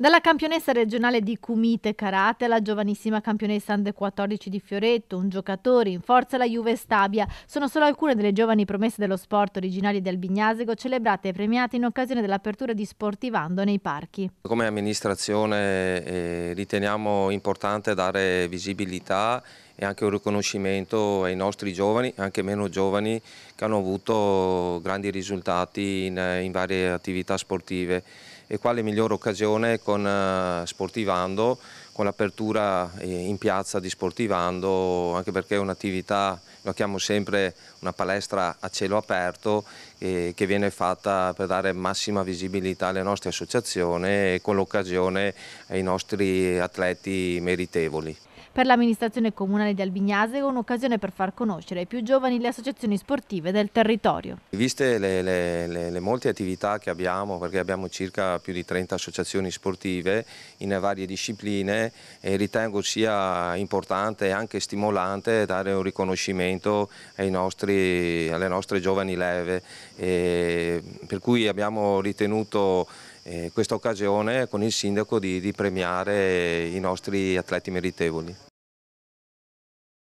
Dalla campionessa regionale di Kumite Karate alla giovanissima campionessa Ande 14 di Fioretto, un giocatore in forza la Juve Stabia, sono solo alcune delle giovani promesse dello sport originali del Bignasego celebrate e premiate in occasione dell'apertura di Sportivando nei parchi. Come amministrazione eh, riteniamo importante dare visibilità e anche un riconoscimento ai nostri giovani, anche meno giovani, che hanno avuto grandi risultati in, eh, in varie attività sportive e quale migliore occasione con eh, Sportivando, con l'apertura eh, in piazza di Sportivando, anche perché è un'attività, la chiamo sempre una palestra a cielo aperto eh, che viene fatta per dare massima visibilità alle nostre associazioni e con l'occasione ai nostri atleti meritevoli. Per l'amministrazione comunale di Albignase è un'occasione per far conoscere ai più giovani le associazioni sportive del territorio. Viste le, le, le, le molte attività che abbiamo, perché abbiamo circa più di 30 associazioni sportive in varie discipline, ritengo sia importante e anche stimolante dare un riconoscimento nostri, alle nostre giovani leve, e per cui abbiamo ritenuto eh, questa occasione con il sindaco di, di premiare i nostri atleti meritevoli.